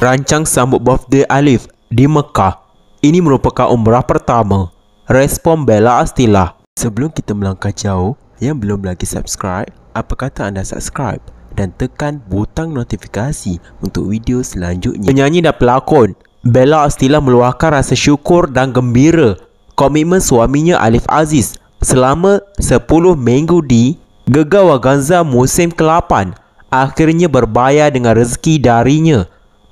rancang sambut birthday Alif di Mekah. Ini merupakan umrah pertama. Respon Bella Astila. Sebelum kita melangkah jauh, yang belum lagi subscribe, apa kata anda subscribe dan tekan butang notifikasi untuk video selanjutnya. Penyanyi dan pelakon, Bella Astila meluahkan rasa syukur dan gembira komitmen suaminya Alif Aziz selama 10 minggu di Gegar Waganza musim ke-8 akhirnya berbayar dengan rezeki darinya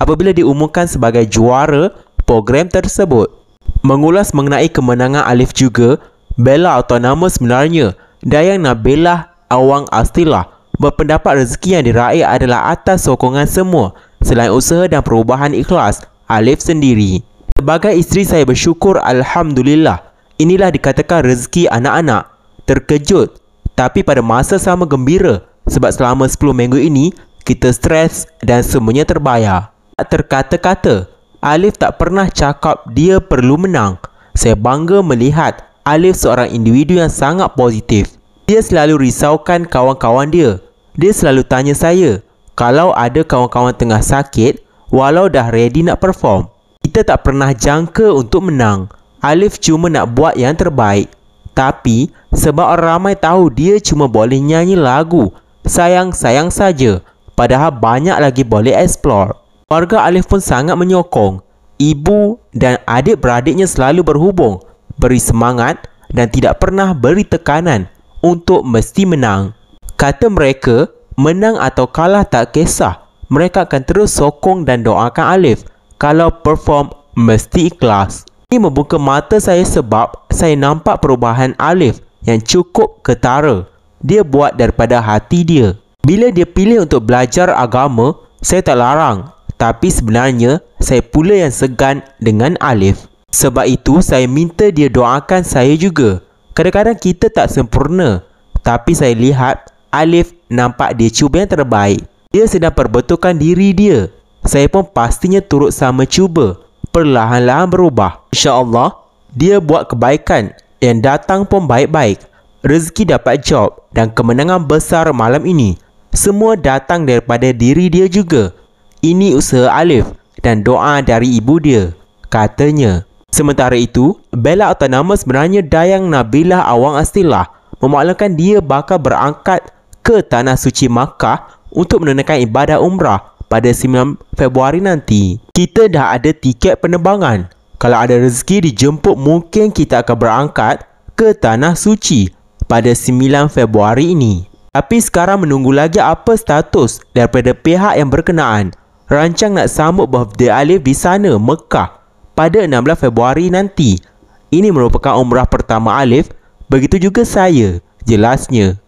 apabila diumumkan sebagai juara program tersebut. Mengulas mengenai kemenangan Alif juga, Bella atau nama sebenarnya Dayang Nabila Awang Astila berpendapat rezeki yang diraih adalah atas sokongan semua selain usaha dan perubahan ikhlas Alif sendiri. Sebagai isteri saya bersyukur Alhamdulillah inilah dikatakan rezeki anak-anak terkejut tapi pada masa sama gembira sebab selama 10 minggu ini kita stres dan semuanya terbayar. Tak terkata-kata, Alif tak pernah cakap dia perlu menang. Saya bangga melihat Alif seorang individu yang sangat positif. Dia selalu risaukan kawan-kawan dia. Dia selalu tanya saya, kalau ada kawan-kawan tengah sakit, walau dah ready nak perform. Kita tak pernah jangka untuk menang. Alif cuma nak buat yang terbaik. Tapi, sebab orang ramai tahu dia cuma boleh nyanyi lagu, sayang-sayang saja. Padahal banyak lagi boleh explore. Warga Alif pun sangat menyokong. Ibu dan adik-beradiknya selalu berhubung, beri semangat dan tidak pernah beri tekanan untuk mesti menang. Kata mereka, menang atau kalah tak kisah. Mereka akan terus sokong dan doakan Alif kalau perform mesti ikhlas. Ini membuka mata saya sebab saya nampak perubahan Alif yang cukup ketara. Dia buat daripada hati dia. Bila dia pilih untuk belajar agama, saya tak larang tapi sebenarnya, saya pula yang segan dengan Alif. Sebab itu, saya minta dia doakan saya juga. Kadang-kadang kita tak sempurna. Tapi saya lihat, Alif nampak dia cuba yang terbaik. Dia sedang perbetulkan diri dia. Saya pun pastinya turut sama cuba. Perlahan-lahan berubah. Allah, dia buat kebaikan yang datang pun baik-baik. Rezeki dapat job dan kemenangan besar malam ini. Semua datang daripada diri dia juga. Ini usaha Alif dan doa dari ibu dia, katanya. Sementara itu, Bella Autonomous sebenarnya Dayang Nabilah Awang Astillah memaklumkan dia bakal berangkat ke Tanah Suci Makkah untuk menunaikan ibadah umrah pada 9 Februari nanti. Kita dah ada tiket penerbangan. Kalau ada rezeki dijemput mungkin kita akan berangkat ke Tanah Suci pada 9 Februari ini. Tapi sekarang menunggu lagi apa status daripada pihak yang berkenaan rancang nak sambut birthday Alif di sana, Mekah pada 16 Februari nanti. Ini merupakan umrah pertama Alif, begitu juga saya, jelasnya.